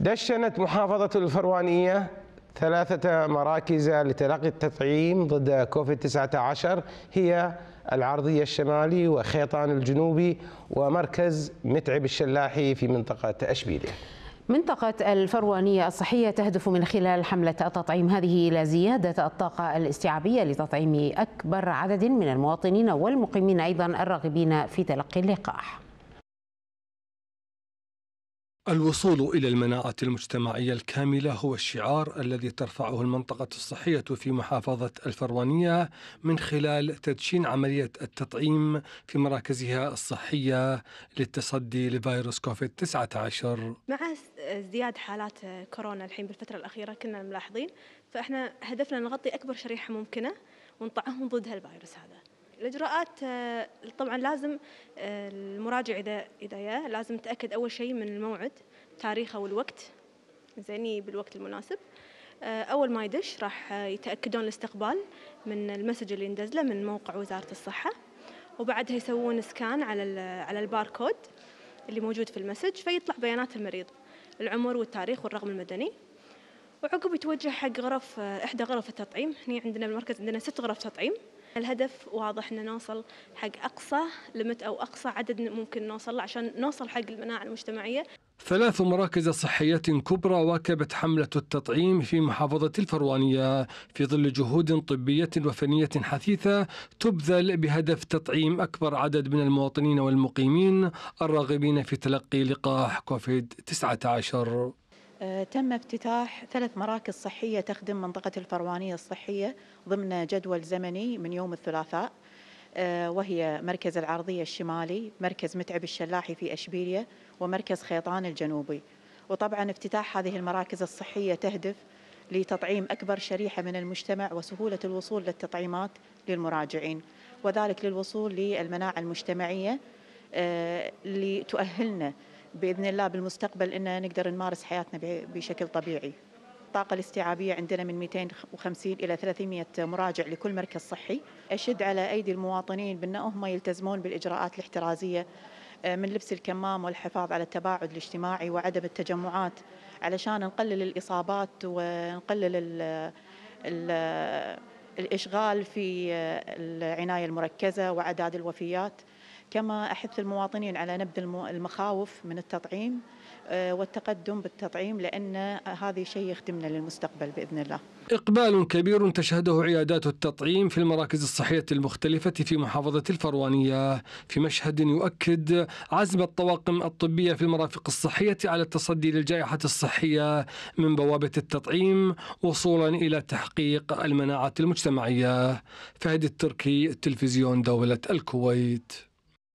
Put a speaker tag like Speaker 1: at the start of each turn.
Speaker 1: دشنت محافظة الفروانية ثلاثة مراكز لتلقي التطعيم ضد كوفيد 19 هي العرضية الشمالي وخيطان الجنوبي ومركز متعب الشلاحي في منطقة أشبيلية
Speaker 2: منطقة الفروانية الصحية تهدف من خلال حملة التطعيم هذه إلى زيادة الطاقة الاستيعابية لتطعيم أكبر عدد من المواطنين والمقيمين أيضا الراغبين في تلقي اللقاح
Speaker 1: الوصول إلى المناعة المجتمعية الكاملة هو الشعار الذي ترفعه المنطقة الصحية في محافظة الفروانية من خلال تدشين عملية التطعيم في مراكزها الصحية للتصدي لفيروس كوفيد 19
Speaker 3: مع ازدياد حالات كورونا الحين بالفترة الأخيرة كنا ملاحظين فإحنا هدفنا نغطي أكبر شريحة ممكنة ونطعمهم ضد هالفيروس هذا الاجراءات آه، طبعا لازم آه، المراجع اذا اذا يا لازم تاكد اول شيء من الموعد تاريخه والوقت زين بالوقت المناسب آه، اول ما يدش راح يتاكدون الاستقبال من المسج اللي ينزله من موقع وزاره الصحه وبعدها يسوون سكان على على الباركود اللي موجود في المسج فيطلع بيانات المريض العمر والتاريخ والرقم المدني وعقب يتوجه حق غرف احدى غرف التطعيم هنا عندنا بالمركز عندنا ست غرف تطعيم الهدف واضح ان نوصل حق اقصى لمت او اقصى عدد ممكن نوصل له عشان نوصل حق المناعه المجتمعيه
Speaker 1: ثلاث مراكز صحية كبرى واكبت حملة التطعيم في محافظة الفروانية في ظل جهود طبية وفنية حثيثة تبذل بهدف تطعيم أكبر عدد من المواطنين والمقيمين الراغبين في تلقي لقاح كوفيد 19
Speaker 2: آه، تم افتتاح ثلاث مراكز صحية تخدم منطقة الفروانية الصحية ضمن جدول زمني من يوم الثلاثاء آه، وهي مركز العرضية الشمالي مركز متعب الشلاحي في أشبيلية ومركز خيطان الجنوبي وطبعا افتتاح هذه المراكز الصحية تهدف لتطعيم أكبر شريحة من المجتمع وسهولة الوصول للتطعيمات للمراجعين وذلك للوصول للمناعة المجتمعية آه، لتؤهلنا باذن الله بالمستقبل ان نقدر نمارس حياتنا بشكل طبيعي. الطاقة الاستيعابية عندنا من 250 إلى 300 مراجع لكل مركز صحي أشد على أيدي المواطنين بأنهم يلتزمون بالإجراءات الاحترازية آه، من لبس الكمام والحفاظ على التباعد الاجتماعي وعدم التجمعات علشان نقلل الإصابات ونقلل الـ الـ الإشغال في آه، العناية المركزة وعداد الوفيات كما أحث المواطنين على نبذ المخاوف من التطعيم آه، والتقدم بالتطعيم لأن هذا شيء يخدمنا للمستقبل بإذن الله
Speaker 1: إقبال كبير تشهده عيادات التطعيم في المراكز الصحية المختلفة في محافظة الفروانية في مشهد يؤكد عزم الطواقم الطبية في المرافق الصحية على التصدي للجائحة الصحية من بوابة التطعيم وصولا إلى تحقيق المناعة المجتمعية فهد التركي تلفزيون دولة الكويت